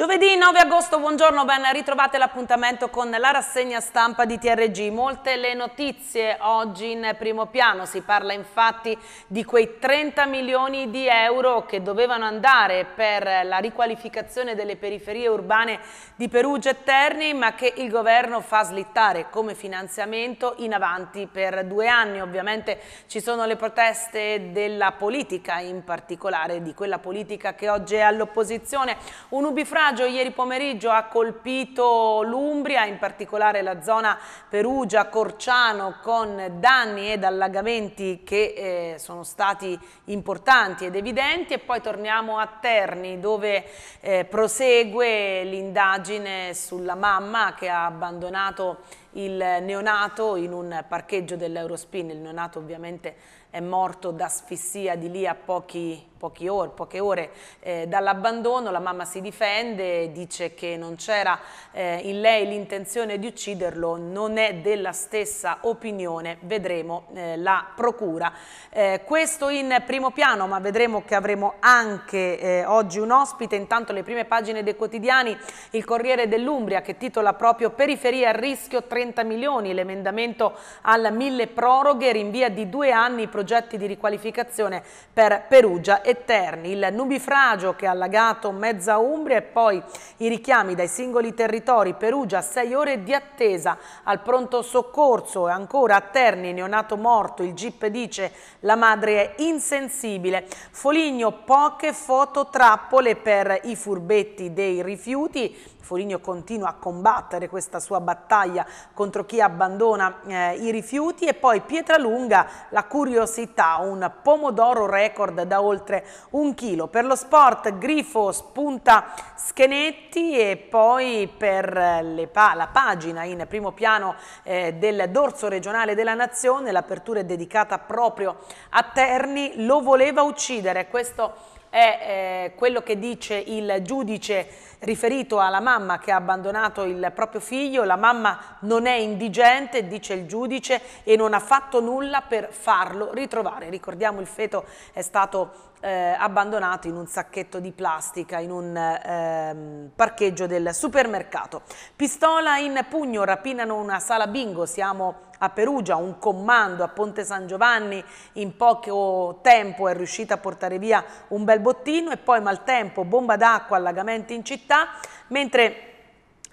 Giovedì 9 agosto, buongiorno, ben ritrovate l'appuntamento con la rassegna stampa di TRG. Molte le notizie oggi in primo piano, si parla infatti di quei 30 milioni di euro che dovevano andare per la riqualificazione delle periferie urbane di Perugia e Terni, ma che il governo fa slittare come finanziamento in avanti per due anni. Ovviamente ci sono le proteste della politica, in particolare di quella politica che oggi è all'opposizione. Un ubifragio naufragio ieri pomeriggio ha colpito l'Umbria, in particolare la zona Perugia-Corciano con danni ed allagamenti che eh, sono stati importanti ed evidenti e poi torniamo a Terni dove eh, prosegue l'indagine sulla mamma che ha abbandonato il neonato in un parcheggio dell'Eurospin, il neonato ovviamente è morto d'asfissia di lì a pochi, pochi or, poche ore eh, dall'abbandono, la mamma si difende, dice che non c'era eh, in lei l'intenzione di ucciderlo, non è della stessa opinione, vedremo eh, la procura. Eh, questo in primo piano, ma vedremo che avremo anche eh, oggi un ospite, intanto le prime pagine dei quotidiani, il Corriere dell'Umbria che titola proprio Periferia a rischio 30 milioni, l'emendamento al mille proroghe, rinvia di due anni i progetti progetti di riqualificazione per Perugia e Terni. Il nubifragio che ha allagato mezza Umbria e poi i richiami dai singoli territori. Perugia, sei ore di attesa al pronto soccorso e ancora a Terni, neonato morto. Il GIP dice la madre è insensibile. Foligno, poche fototrappole per i furbetti dei rifiuti Foligno continua a combattere questa sua battaglia contro chi abbandona eh, i rifiuti e poi Pietralunga la curiosità, un pomodoro record da oltre un chilo. Per lo sport Grifo spunta Schenetti e poi per pa la pagina in primo piano eh, del dorso regionale della nazione, l'apertura è dedicata proprio a Terni, lo voleva uccidere. Questo è è eh, quello che dice il giudice riferito alla mamma che ha abbandonato il proprio figlio, la mamma non è indigente, dice il giudice, e non ha fatto nulla per farlo ritrovare. Ricordiamo il feto è stato eh, abbandonato in un sacchetto di plastica in un ehm, parcheggio del supermercato. Pistola in pugno, rapinano una sala bingo, siamo a Perugia, un comando a Ponte San Giovanni in poco tempo è riuscito a portare via un bel bottino e poi maltempo, bomba d'acqua, allagamenti in città, mentre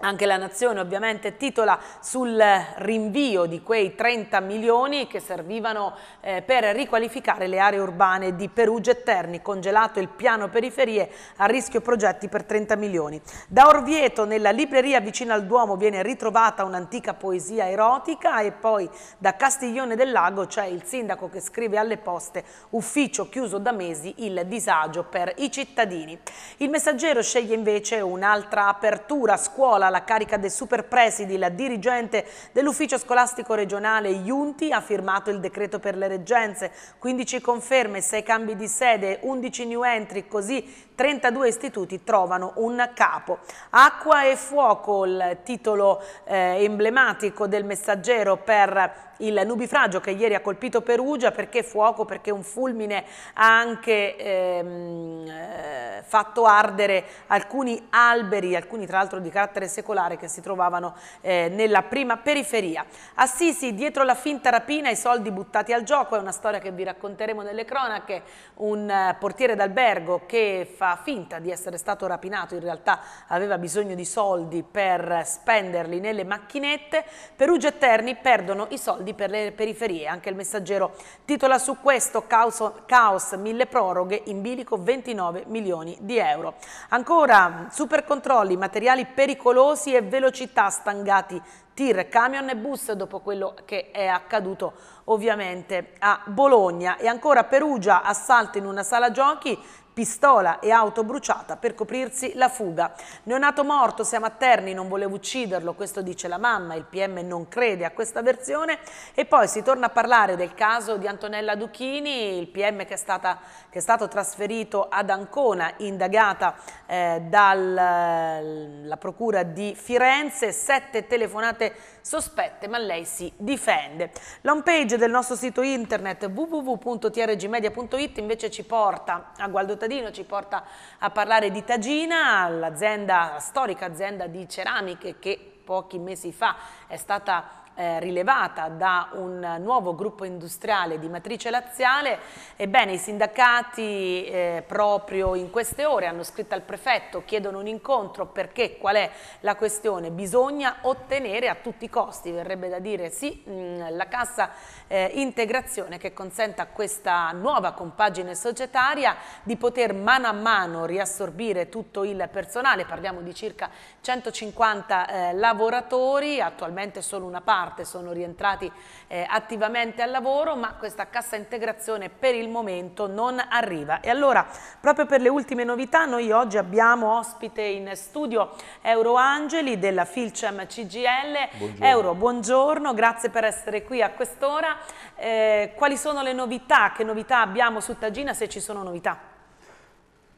anche la Nazione ovviamente titola sul rinvio di quei 30 milioni che servivano eh, per riqualificare le aree urbane di Perugia e Terni, congelato il piano periferie a rischio progetti per 30 milioni. Da Orvieto, nella libreria vicino al Duomo, viene ritrovata un'antica poesia erotica e poi da Castiglione del Lago c'è il sindaco che scrive alle poste ufficio chiuso da mesi il disagio per i cittadini. Il messaggero sceglie invece un'altra apertura, scuola Spagnola alla carica del superpresidi, la dirigente dell'ufficio scolastico regionale Iunti ha firmato il decreto per le reggenze, 15 conferme, 6 cambi di sede, 11 new entry, così 32 istituti trovano un capo. Acqua e fuoco, il titolo eh, emblematico del messaggero per il nubifragio che ieri ha colpito Perugia, perché fuoco, perché un fulmine ha anche ehm, eh, fatto ardere alcuni alberi, alcuni tra l'altro di carattere secolare che si trovavano eh, nella prima periferia. Assisi, dietro la finta rapina, i soldi buttati al gioco, è una storia che vi racconteremo nelle cronache, un eh, portiere d'albergo che fa finta di essere stato rapinato, in realtà aveva bisogno di soldi per spenderli nelle macchinette, Perugia e Terni perdono i soldi soldi per le periferie. Anche il messaggero titola su questo caos, caos mille proroghe in bilico 29 milioni di euro. Ancora super controlli, materiali pericolosi e velocità stangati tir, camion e bus dopo quello che è accaduto ovviamente a Bologna e ancora Perugia assalto in una sala giochi pistola e auto bruciata per coprirsi la fuga. Neonato morto, siamo a Terni, non volevo ucciderlo, questo dice la mamma, il PM non crede a questa versione e poi si torna a parlare del caso di Antonella Duchini, il PM che è, stata, che è stato trasferito ad Ancona, indagata eh, dalla procura di Firenze, sette telefonate sospette, ma lei si difende. L'home page del nostro sito internet www.trgmedia.it invece ci porta a Gualdo Tadino, ci porta a parlare di Tagina, l'azienda, la storica azienda di ceramiche che pochi mesi fa è stata eh, rilevata da un nuovo gruppo industriale di matrice laziale, ebbene i sindacati eh, proprio in queste ore hanno scritto al prefetto, chiedono un incontro perché qual è la questione, bisogna ottenere a tutti i costi, verrebbe da dire sì, mh, mm, la cassa eh, integrazione che consenta a questa nuova compagine societaria di poter mano a mano riassorbire tutto il personale, parliamo di circa 150 eh, lavoratori, attualmente solo una parte parte sono rientrati eh, attivamente al lavoro, ma questa cassa integrazione per il momento non arriva. E allora, proprio per le ultime novità, noi oggi abbiamo ospite in studio Euro Angeli della Filcem CGL. Buongiorno. Euro, buongiorno, grazie per essere qui a quest'ora. Eh, quali sono le novità? Che novità abbiamo su Tagina, se ci sono novità?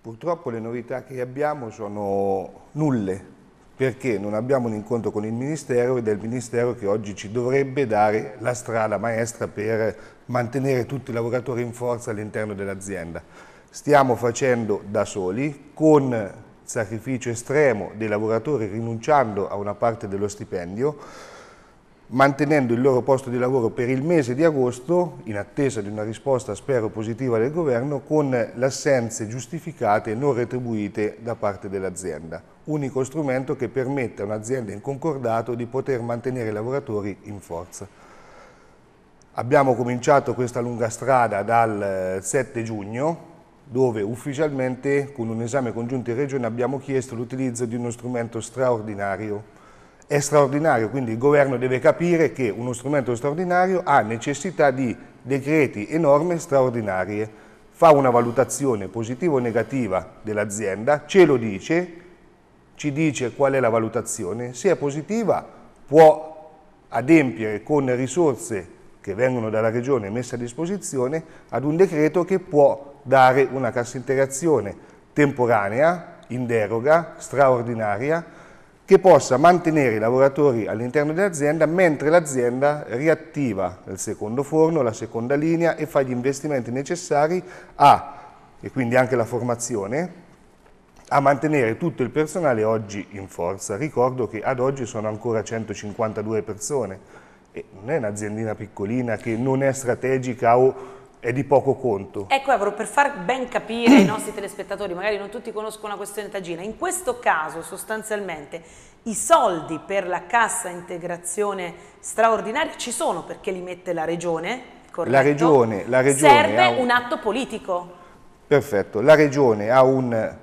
Purtroppo le novità che abbiamo sono nulle, perché non abbiamo un incontro con il Ministero ed è il Ministero che oggi ci dovrebbe dare la strada maestra per mantenere tutti i lavoratori in forza all'interno dell'azienda. Stiamo facendo da soli con sacrificio estremo dei lavoratori rinunciando a una parte dello stipendio mantenendo il loro posto di lavoro per il mese di agosto, in attesa di una risposta spero positiva del governo, con le assenze giustificate e non retribuite da parte dell'azienda unico strumento che permette a un'azienda in concordato di poter mantenere i lavoratori in forza. Abbiamo cominciato questa lunga strada dal 7 eh, giugno, dove ufficialmente con un esame congiunto in Regione abbiamo chiesto l'utilizzo di uno strumento straordinario. È straordinario, quindi il Governo deve capire che uno strumento straordinario ha necessità di decreti e norme straordinarie. Fa una valutazione positiva o negativa dell'azienda, ce lo dice, ci dice qual è la valutazione, se è positiva può adempiere con risorse che vengono dalla Regione messe a disposizione ad un decreto che può dare una cassa integrazione temporanea, in deroga, straordinaria, che possa mantenere i lavoratori all'interno dell'azienda mentre l'azienda riattiva il secondo forno, la seconda linea e fa gli investimenti necessari a, e quindi anche la formazione, a mantenere tutto il personale oggi in forza. Ricordo che ad oggi sono ancora 152 persone e non è un'aziendina piccolina che non è strategica o è di poco conto. Ecco Evro, per far ben capire ai nostri telespettatori, magari non tutti conoscono la questione Tagina, in questo caso sostanzialmente i soldi per la cassa integrazione straordinaria ci sono perché li mette la regione, corretto? La regione, la regione. Serve un... un atto politico. Perfetto, la regione ha un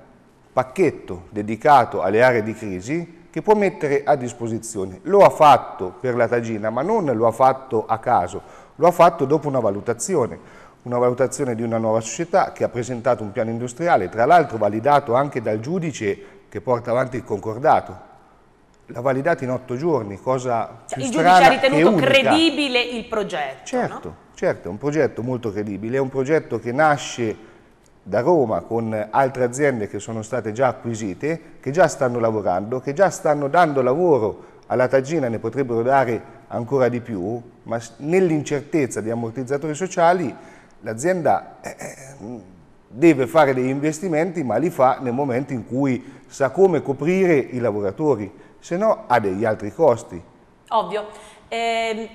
pacchetto dedicato alle aree di crisi che può mettere a disposizione. Lo ha fatto per la Tagina, ma non lo ha fatto a caso, lo ha fatto dopo una valutazione, una valutazione di una nuova società che ha presentato un piano industriale, tra l'altro validato anche dal giudice che porta avanti il concordato. L'ha validato in otto giorni, cosa cioè, più Il giudice ha ritenuto credibile il progetto, Certo, no? certo, è un progetto molto credibile, è un progetto che nasce da Roma con altre aziende che sono state già acquisite, che già stanno lavorando, che già stanno dando lavoro alla Tagina, ne potrebbero dare ancora di più, ma nell'incertezza di ammortizzatori sociali l'azienda eh, eh, deve fare degli investimenti, ma li fa nel momento in cui sa come coprire i lavoratori, se no ha degli altri costi. Ovvio. Eh,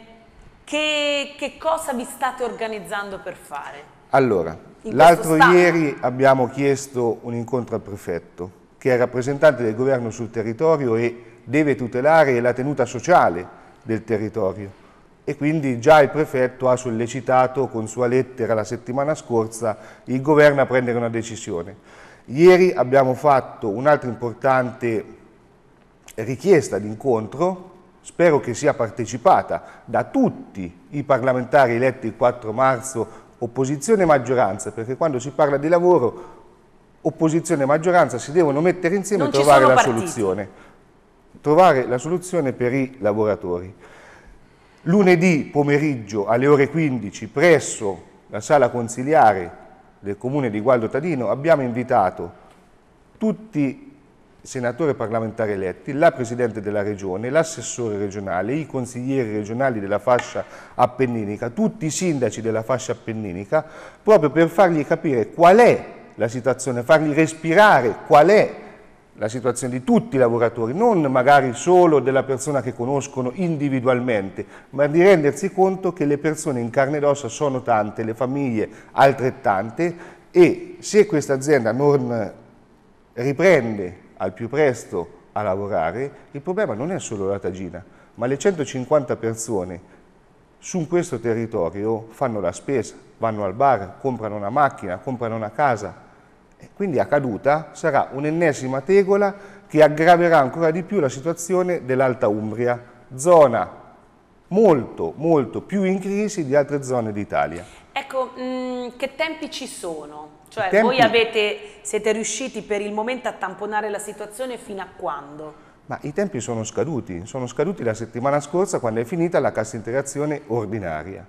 che, che cosa vi state organizzando per fare? Allora, l'altro ieri abbiamo chiesto un incontro al prefetto, che è rappresentante del governo sul territorio e deve tutelare la tenuta sociale del territorio. E quindi già il prefetto ha sollecitato con sua lettera la settimana scorsa il governo a prendere una decisione. Ieri abbiamo fatto un'altra importante richiesta di incontro, spero che sia partecipata da tutti i parlamentari eletti il 4 marzo opposizione e maggioranza, perché quando si parla di lavoro opposizione e maggioranza si devono mettere insieme non e trovare la partiti. soluzione. Trovare la soluzione per i lavoratori. Lunedì pomeriggio alle ore 15 presso la sala consiliare del comune di Gualdo Tadino abbiamo invitato tutti senatore parlamentare eletti, la Presidente della Regione, l'assessore regionale, i consiglieri regionali della fascia appenninica, tutti i sindaci della fascia appenninica, proprio per fargli capire qual è la situazione, fargli respirare qual è la situazione di tutti i lavoratori, non magari solo della persona che conoscono individualmente, ma di rendersi conto che le persone in carne ed ossa sono tante, le famiglie altrettante e se questa azienda non riprende al più presto a lavorare, il problema non è solo la Tagina, ma le 150 persone su questo territorio fanno la spesa, vanno al bar, comprano una macchina, comprano una casa. E quindi a caduta sarà un'ennesima tegola che aggraverà ancora di più la situazione dell'Alta Umbria, zona molto, molto più in crisi di altre zone d'Italia. Ecco, mh, mm, che tempi ci sono cioè tempi... voi avete, siete riusciti per il momento a tamponare la situazione fino a quando? Ma i tempi sono scaduti, sono scaduti la settimana scorsa quando è finita la cassa integrazione ordinaria.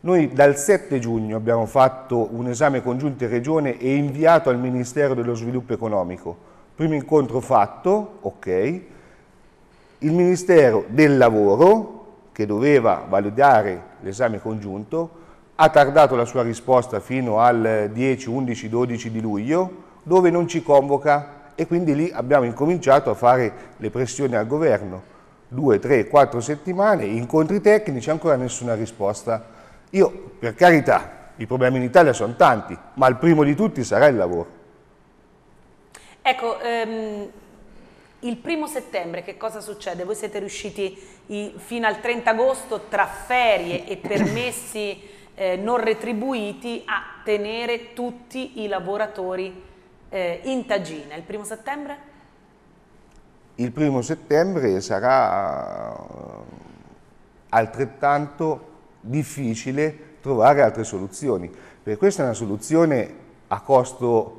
Noi dal 7 giugno abbiamo fatto un esame congiunto in Regione e inviato al Ministero dello Sviluppo Economico. Primo incontro fatto, ok, il Ministero del Lavoro, che doveva validare l'esame congiunto, ha tardato la sua risposta fino al 10, 11, 12 di luglio, dove non ci convoca e quindi lì abbiamo incominciato a fare le pressioni al governo. Due, tre, quattro settimane, incontri tecnici, ancora nessuna risposta. Io, per carità, i problemi in Italia sono tanti, ma il primo di tutti sarà il lavoro. Ecco, ehm, il primo settembre che cosa succede? Voi siete riusciti i, fino al 30 agosto tra ferie e permessi eh, non retribuiti a tenere tutti i lavoratori eh, in tagina. Il primo settembre? Il primo settembre sarà eh, altrettanto difficile trovare altre soluzioni, Per questa è una soluzione a costo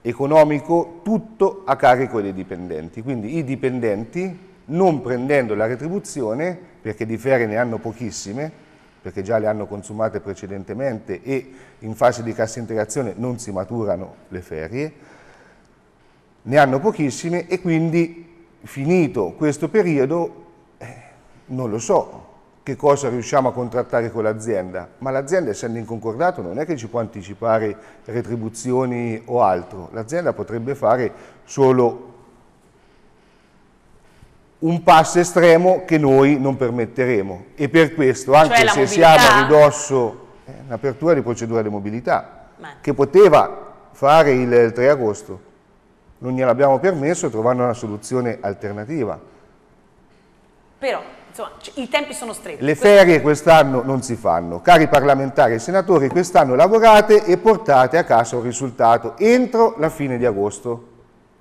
economico tutto a carico dei dipendenti. Quindi i dipendenti, non prendendo la retribuzione, perché di ferie ne hanno pochissime, perché già le hanno consumate precedentemente e in fase di cassa integrazione non si maturano le ferie, ne hanno pochissime e quindi finito questo periodo eh, non lo so che cosa riusciamo a contrattare con l'azienda, ma l'azienda essendo in concordato non è che ci può anticipare retribuzioni o altro, l'azienda potrebbe fare solo un passo estremo che noi non permetteremo e per questo cioè anche cioè se siamo a ridosso l'apertura eh, di procedura di mobilità Ma. che poteva fare il 3 agosto non gliel'abbiamo permesso trovando una soluzione alternativa però insomma i tempi sono stretti le ferie quest'anno non si fanno cari parlamentari e senatori quest'anno lavorate e portate a casa un risultato entro la fine di agosto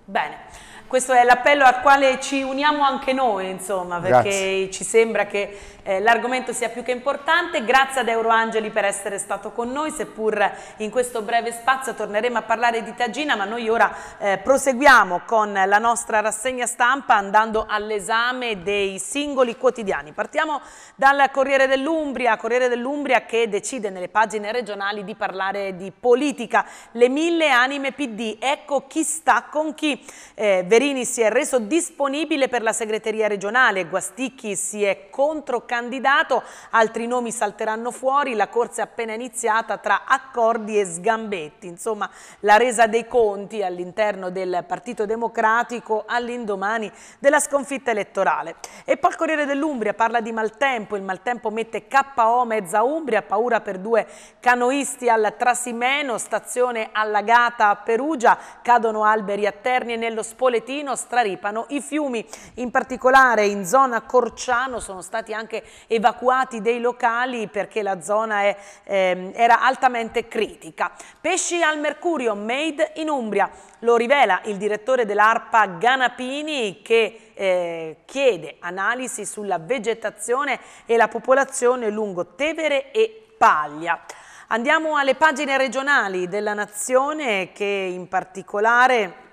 bene questo è l'appello al quale ci uniamo anche noi, insomma, perché Grazie. ci sembra che eh, l'argomento sia più che importante. Grazie ad Euroangeli per essere stato con noi, seppur in questo breve spazio torneremo a parlare di Tagina, ma noi ora eh, proseguiamo con la nostra rassegna stampa andando all'esame dei singoli quotidiani. Partiamo dal Corriere dell'Umbria, Corriere dell'Umbria che decide nelle pagine regionali di parlare di politica. Le mille anime PD, ecco chi sta con chi. Eh, Severini si è reso disponibile per la segreteria regionale, Guasticchi si è controcandidato, altri nomi salteranno fuori, la corsa è appena iniziata tra accordi e sgambetti. Insomma, la resa dei conti all'interno del Partito Democratico all'indomani della sconfitta elettorale. E poi il Corriere dell'Umbria parla di maltempo, il maltempo mette KO mezza Umbria, paura per due canoisti al Trasimeno, stazione allagata a Perugia, cadono alberi a Terni e nello Spoleto pochettino straripano i fiumi, in particolare in zona Corciano sono stati anche evacuati dei locali perché la zona è, eh, era altamente critica. Pesci al mercurio made in Umbria, lo rivela il direttore dell'ARPA Ganapini che eh, chiede analisi sulla vegetazione e la popolazione lungo Tevere e Paglia. Andiamo alle pagine regionali della Nazione che in particolare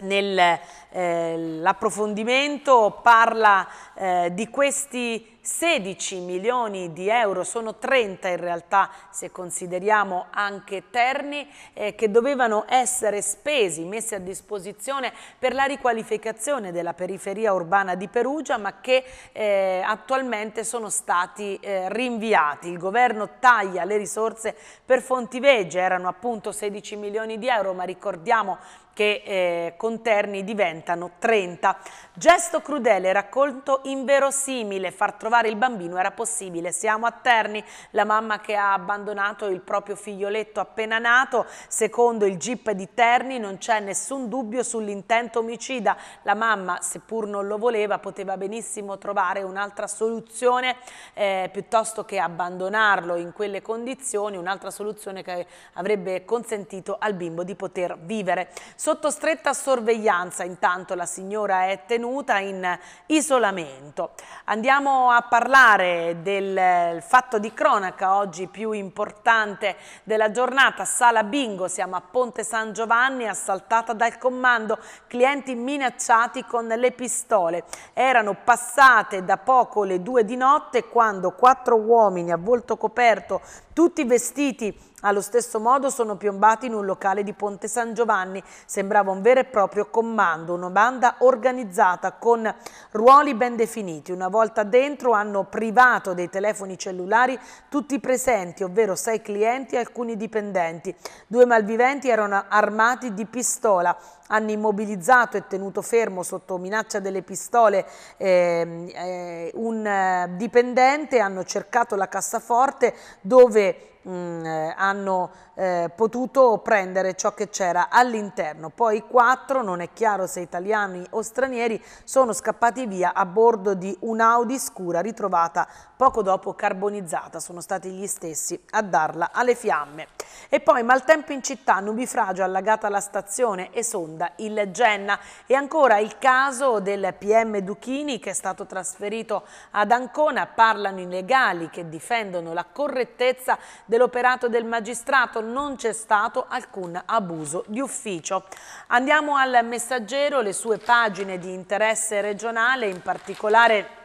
nell'approfondimento eh, parla eh, di questi 16 milioni di euro, sono 30 in realtà se consideriamo anche Terni, eh, che dovevano essere spesi, messi a disposizione per la riqualificazione della periferia urbana di Perugia, ma che eh, attualmente sono stati eh, rinviati. Il governo taglia le risorse per Fontivegge, erano appunto 16 milioni di euro, ma ricordiamo che eh, Terni diventano 30. Gesto crudele, racconto inverosimile, far trovare il bambino era possibile. Siamo a Terni, la mamma che ha abbandonato il proprio figlioletto appena nato, secondo il GIP di Terni non c'è nessun dubbio sull'intento omicida. La mamma, seppur non lo voleva, poteva benissimo trovare un'altra soluzione eh, piuttosto che abbandonarlo in quelle condizioni, un'altra soluzione che avrebbe consentito al bimbo di poter vivere. Sotto stretta sorveglianza intanto la signora è tenuta in isolamento. Andiamo a parlare del eh, fatto di cronaca oggi più importante della giornata. Sala Bingo, siamo a Ponte San Giovanni, assaltata dal comando, clienti minacciati con le pistole. Erano passate da poco le due di notte quando quattro uomini a volto coperto, tutti vestiti allo stesso modo sono piombati in un locale di Ponte San Giovanni. Sembrava un vero e proprio comando, una banda organizzata con ruoli ben definiti. Una volta dentro hanno privato dei telefoni cellulari tutti i presenti, ovvero sei clienti e alcuni dipendenti. Due malviventi erano armati di pistola hanno immobilizzato e tenuto fermo sotto minaccia delle pistole eh, eh, un eh, dipendente, hanno cercato la cassaforte dove Mm, eh, hanno eh, potuto prendere ciò che c'era all'interno. Poi quattro, non è chiaro se italiani o stranieri, sono scappati via a bordo di un'Audi scura ritrovata poco dopo carbonizzata. Sono stati gli stessi a darla alle fiamme. E poi maltempo in città, nubifragio allagata la stazione e sonda il Genna. E ancora il caso del PM Duchini che è stato trasferito ad Ancona, parlano i legali che difendono la correttezza dell'operato del magistrato, non c'è stato alcun abuso di ufficio. Andiamo al messaggero, le sue pagine di interesse regionale, in particolare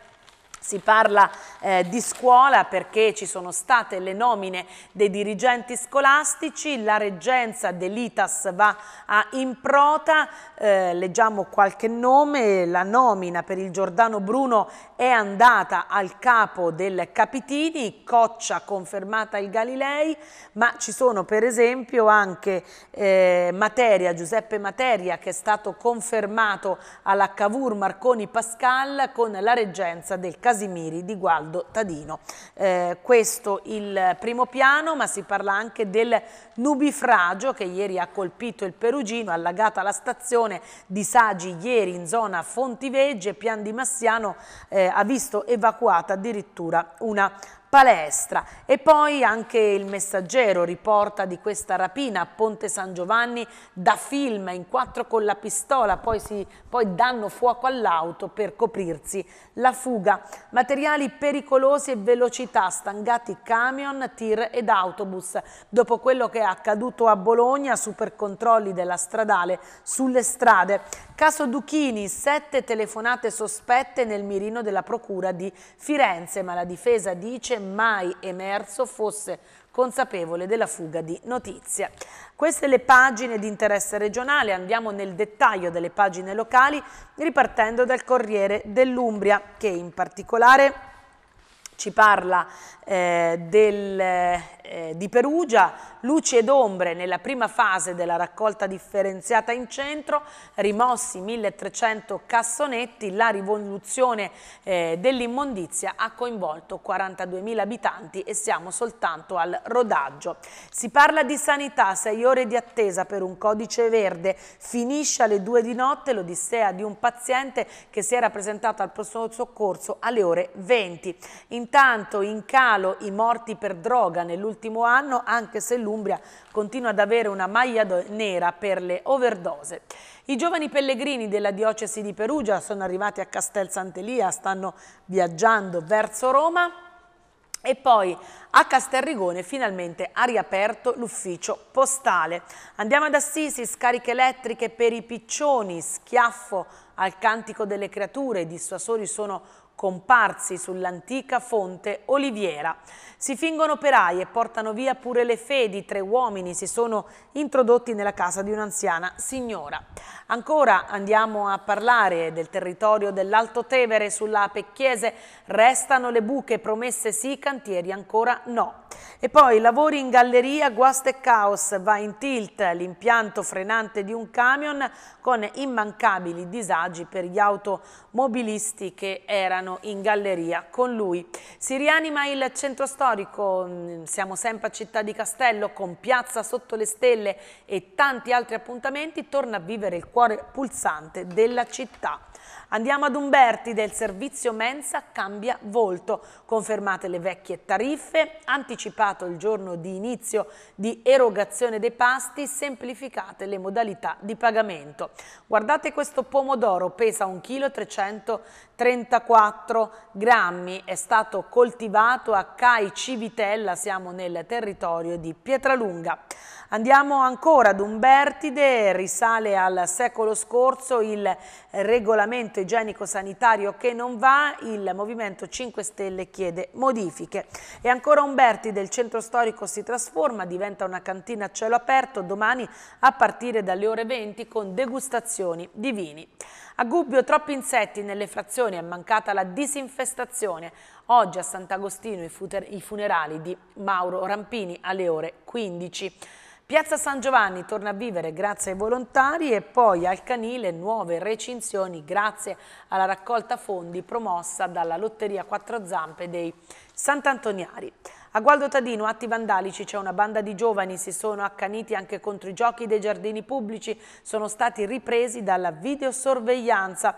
si parla eh, di scuola perché ci sono state le nomine dei dirigenti scolastici, la reggenza dell'ITAS va a improta, eh, leggiamo qualche nome, la nomina per il Giordano Bruno è andata al capo del Capitini, Coccia confermata il Galilei, ma ci sono per esempio anche eh, Materia, Giuseppe Materia che è stato confermato alla Cavour Marconi Pascal con la reggenza del Casino Casimiri di Gualdo Tadino. Eh, questo il primo piano, ma si parla anche del nubifragio che ieri ha colpito il Perugino, allagata la stazione di Sagi ieri in zona Fontivegge, Pian di Massiano eh, ha visto evacuata addirittura una palestra. E poi anche il messaggero riporta di questa rapina a Ponte San Giovanni da film in quattro con la pistola, poi, si, poi danno fuoco all'auto per coprirsi la fuga. Materiali pericolosi e velocità, stangati camion, tir ed autobus. Dopo quello che è accaduto a Bologna, supercontrolli della stradale sulle strade. Caso Duchini, sette telefonate sospette nel mirino della procura di Firenze, ma la difesa dice mai emerso fosse consapevole della fuga di notizie. Queste le pagine di interesse regionale, andiamo nel dettaglio delle pagine locali ripartendo dal Corriere dell'Umbria che in particolare ci parla eh, del, eh, di Perugia, luci ed ombre nella prima fase della raccolta differenziata in centro, rimossi 1300 cassonetti, la rivoluzione eh, dell'immondizia ha coinvolto 42.000 abitanti e siamo soltanto al rodaggio. Si parla di sanità, sei ore di attesa per un codice verde, finisce alle due di notte l'odissea di un paziente che si era presentato al prossimo soccorso alle ore 20. In Intanto in calo i morti per droga nell'ultimo anno, anche se l'Umbria continua ad avere una maglia nera per le overdose. I giovani pellegrini della diocesi di Perugia sono arrivati a Castel Sant'Elia, stanno viaggiando verso Roma e poi a Castelrigone finalmente ha riaperto l'ufficio postale. Andiamo ad Assisi, scariche elettriche per i piccioni, schiaffo al cantico delle creature, i dissuasori sono comparsi sull'antica fonte Oliviera. Si fingono operai e portano via pure le fedi, tre uomini si sono introdotti nella casa di un'anziana signora. Ancora andiamo a parlare del territorio dell'Alto Tevere sulla Pecchiese, restano le buche, promesse sì, cantieri ancora no. E poi lavori in galleria, guasta e caos, va in tilt l'impianto frenante di un camion con immancabili disagi per gli automobilisti che erano Milano in galleria con lui. Si rianima il centro storico, mm, siamo sempre a Città di Castello con Piazza Sotto le Stelle e tanti altri appuntamenti, torna a vivere il cuore pulsante della città. Andiamo ad Umberti del servizio mensa cambia volto, confermate le vecchie tariffe, anticipato il giorno di inizio di erogazione dei pasti, semplificate le modalità di pagamento. Guardate questo pomodoro, pesa 1,334 kg, è stato coltivato a Cai Civitella, siamo nel territorio di Pietralunga. Andiamo ancora ad Umbertide, risale al secolo scorso il regolamento pacchetto igienico-sanitario che non va, il Movimento 5 Stelle chiede modifiche. E ancora Umberti del centro storico si trasforma, diventa una cantina a cielo aperto domani a partire dalle ore 20 con degustazioni di vini. A Gubbio troppi insetti nelle frazioni, è mancata la disinfestazione. Oggi a Sant'Agostino i funerali di Mauro Rampini alle ore 15. Piazza San Giovanni torna a vivere grazie ai volontari e poi al canile nuove recinzioni grazie alla raccolta fondi promossa dalla lotteria Quattro Zampe dei Sant'Antoniari. A Gualdo Tadino, atti vandalici, c'è una banda di giovani, si sono accaniti anche contro i giochi dei giardini pubblici, sono stati ripresi dalla videosorveglianza.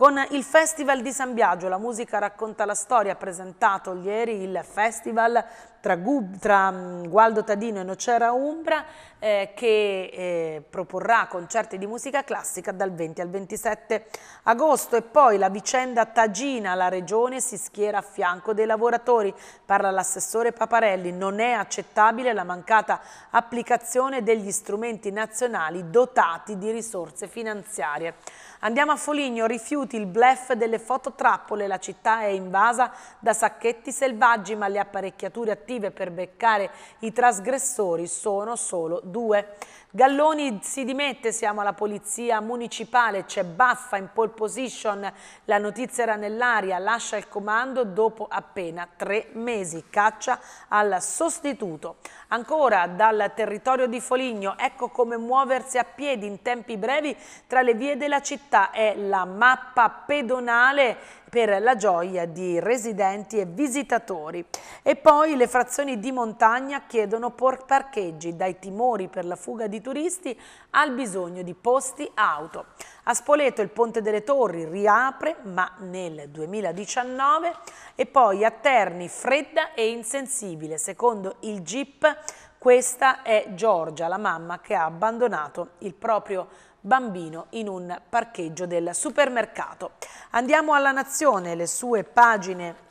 Con il Festival di San Biagio, la musica racconta la storia, presentato ieri il festival tra, Gub, tra mm, Gualdo Tadino e Nocera Umbra eh, che eh, proporrà concerti di musica classica dal 20 al 27 agosto e poi la vicenda Tagina, la regione si schiera a fianco dei lavoratori, parla l'assessore Paparelli, non è accettabile la mancata applicazione degli strumenti nazionali dotati di risorse finanziarie. Andiamo a Foligno, rifiuti il blef delle fototrappole, la città è invasa da sacchetti selvaggi ma le apparecchiature attive per beccare i trasgressori sono solo due. Galloni si dimette, siamo alla polizia municipale, c'è Baffa in pole position, la notizia era nell'aria, lascia il comando dopo appena tre mesi, caccia al sostituto. Ancora dal territorio di Foligno, ecco come muoversi a piedi in tempi brevi tra le vie della città è la mappa pedonale per la gioia di residenti e visitatori. E poi le frazioni di montagna chiedono parcheggi, dai timori per la fuga di turisti al bisogno di posti auto. A Spoleto il Ponte delle Torri riapre, ma nel 2019, e poi a Terni fredda e insensibile. Secondo il GIP questa è Giorgia, la mamma che ha abbandonato il proprio bambino in un parcheggio del supermercato. Andiamo alla Nazione, le sue pagine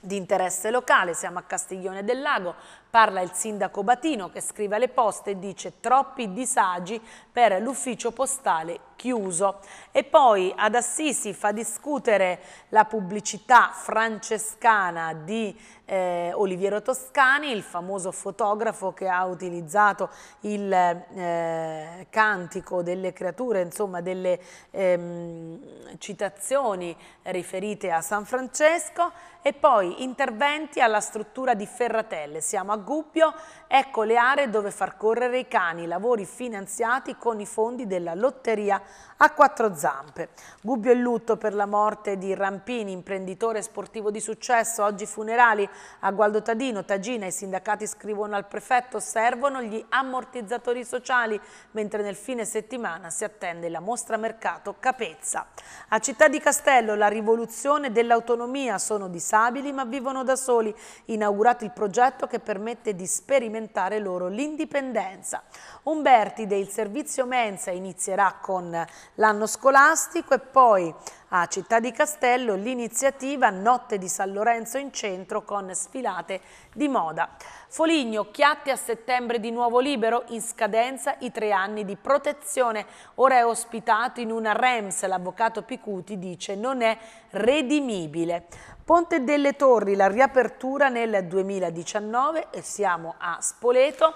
di interesse locale, siamo a Castiglione del Lago, parla il sindaco Batino che scrive alle poste e dice troppi disagi per l'ufficio postale chiuso. E poi ad Assisi fa discutere la pubblicità francescana di eh, Oliviero Toscani, il famoso fotografo che ha utilizzato il eh, cantico delle creature, insomma delle ehm, citazioni riferite a San Francesco e poi interventi alla struttura di Ferratelle. Siamo a Gubbio, ecco le aree dove far correre i cani, lavori finanziati con i fondi della lotteria a quattro zampe. Gubbio e lutto per la morte di Rampini, imprenditore sportivo di successo, oggi funerali a Gualdo Tadino, Tagina, i sindacati scrivono al prefetto, servono gli ammortizzatori sociali, mentre nel fine settimana si attende la mostra mercato Capezza. A Città di Castello la rivoluzione dell'autonomia, sono disabili ma vivono da soli, inaugurato il progetto che permette di sperimentare loro l'indipendenza. Umberti del servizio mensa inizierà con l'anno scolastico e poi a Città di Castello l'iniziativa Notte di San Lorenzo in centro con sfilate di moda. Foligno, Chiatti a settembre di nuovo libero, in scadenza i tre anni di protezione. Ora è ospitato in una REMS, l'avvocato Picuti dice non è redimibile. Ponte delle Torri, la riapertura nel 2019 e siamo a Spoleto.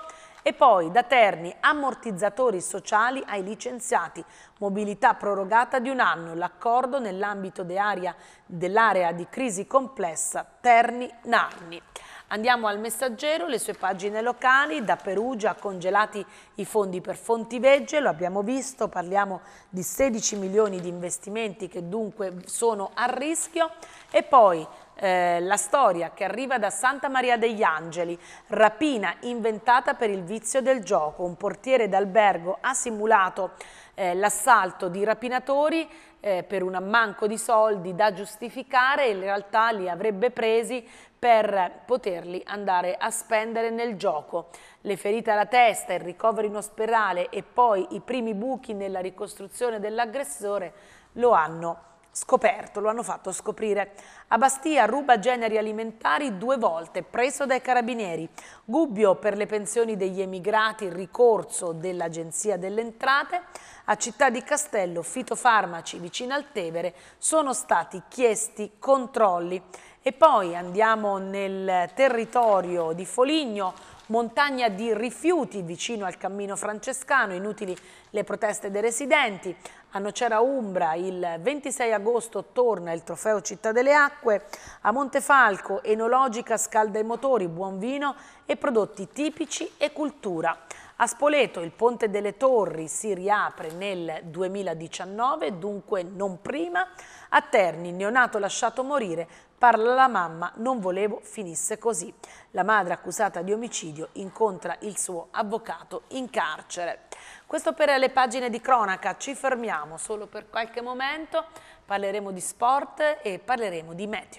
E poi da Terni ammortizzatori sociali ai licenziati, mobilità prorogata di un anno, l'accordo nell'ambito dell'area di crisi complessa Terni-Narni. Andiamo al messaggero, le sue pagine locali, da Perugia congelati i fondi per Fontivegge, lo abbiamo visto, parliamo di 16 milioni di investimenti che dunque sono a rischio e poi eh, la storia che arriva da Santa Maria degli Angeli, rapina inventata per il vizio del gioco. Un portiere d'albergo ha simulato eh, l'assalto di rapinatori eh, per un ammanco di soldi da giustificare, e in realtà li avrebbe presi per poterli andare a spendere nel gioco. Le ferite alla testa, il ricovero in ospedale e poi i primi buchi nella ricostruzione dell'aggressore lo hanno scoperto, lo hanno fatto scoprire. A Bastia ruba generi alimentari due volte, preso dai carabinieri. Gubbio per le pensioni degli emigrati, ricorso dell'Agenzia delle Entrate. A Città di Castello, fitofarmaci vicino al Tevere, sono stati chiesti controlli. E poi andiamo nel territorio di Foligno, montagna di rifiuti vicino al cammino francescano, inutili le proteste dei residenti. A Nocera Umbra il 26 agosto torna il trofeo Città delle Acque, a Montefalco enologica scalda i motori, buon vino e prodotti tipici e cultura. A Spoleto il Ponte delle Torri si riapre nel 2019, dunque non prima. A Terni, il neonato lasciato morire, parla la mamma, non volevo finisse così. La madre accusata di omicidio incontra il suo avvocato in carcere. Questo per le pagine di cronaca, ci fermiamo solo per qualche momento, parleremo di sport e parleremo di meteo.